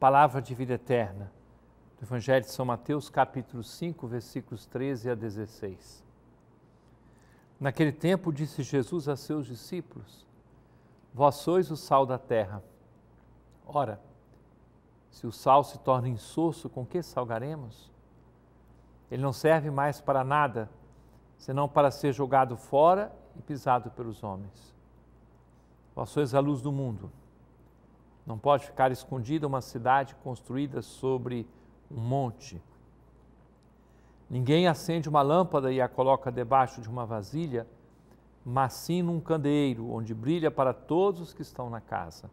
palavra de vida eterna, do Evangelho de São Mateus, capítulo 5, versículos 13 a 16. Naquele tempo disse Jesus a seus discípulos: Vós sois o sal da terra. Ora, se o sal se torna insosso, com que salgaremos? Ele não serve mais para nada, senão para ser jogado fora e pisado pelos homens. Vós sois a luz do mundo. Não pode ficar escondida uma cidade construída sobre um monte. Ninguém acende uma lâmpada e a coloca debaixo de uma vasilha, mas sim num candeeiro, onde brilha para todos os que estão na casa.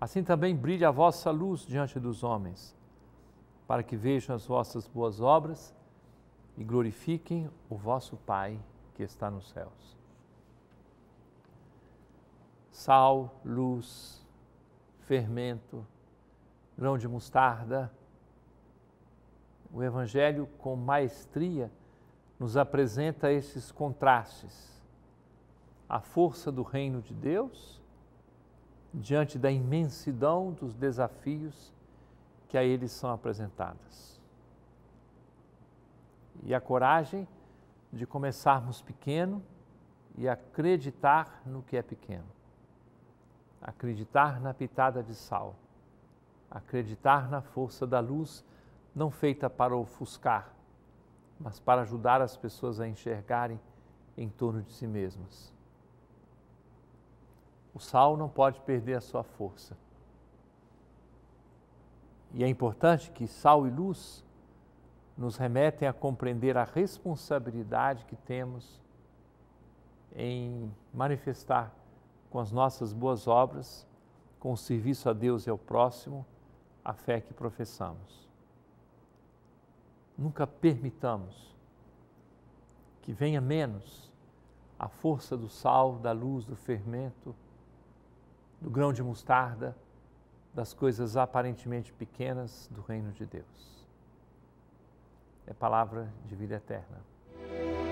Assim também brilha a vossa luz diante dos homens, para que vejam as vossas boas obras e glorifiquem o vosso Pai que está nos céus. Sal, luz, fermento, grão de mostarda. O Evangelho, com maestria, nos apresenta esses contrastes. A força do reino de Deus diante da imensidão dos desafios que a eles são apresentados. E a coragem de começarmos pequeno e acreditar no que é pequeno acreditar na pitada de sal, acreditar na força da luz não feita para ofuscar, mas para ajudar as pessoas a enxergarem em torno de si mesmas. O sal não pode perder a sua força. E é importante que sal e luz nos remetem a compreender a responsabilidade que temos em manifestar com as nossas boas obras, com o serviço a Deus e ao próximo, a fé que professamos. Nunca permitamos que venha menos a força do sal, da luz, do fermento, do grão de mostarda, das coisas aparentemente pequenas do reino de Deus. É palavra de vida eterna.